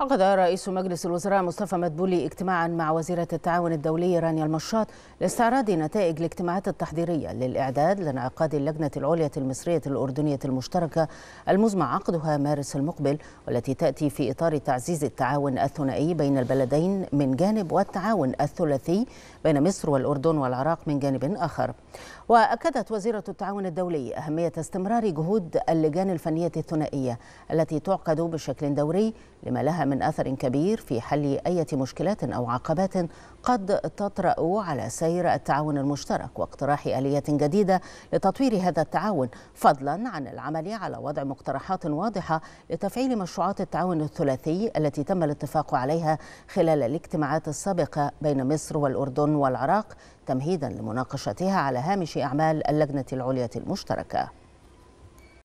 عقد رئيس مجلس الوزراء مصطفى مدبولي اجتماعا مع وزيرة التعاون الدولي رانيا المشاط لاستعراض نتائج الاجتماعات التحضيرية للإعداد لانعقاد اللجنة العليا المصرية الأردنية المشتركة المزمع عقدها مارس المقبل والتي تأتي في إطار تعزيز التعاون الثنائي بين البلدين من جانب والتعاون الثلاثي بين مصر والأردن والعراق من جانب آخر وأكدت وزيرة التعاون الدولي أهمية استمرار جهود اللجان الفنية الثنائية التي تعقد بشكل دوري لما لها من أثر كبير في حل أي مشكلات أو عقبات قد تطرأ على سير التعاون المشترك واقتراح آلية جديدة لتطوير هذا التعاون فضلا عن العمل على وضع مقترحات واضحة لتفعيل مشروعات التعاون الثلاثي التي تم الاتفاق عليها خلال الاجتماعات السابقة بين مصر والأردن والعراق تمهيدا لمناقشتها على هامش أعمال اللجنة العليا المشتركة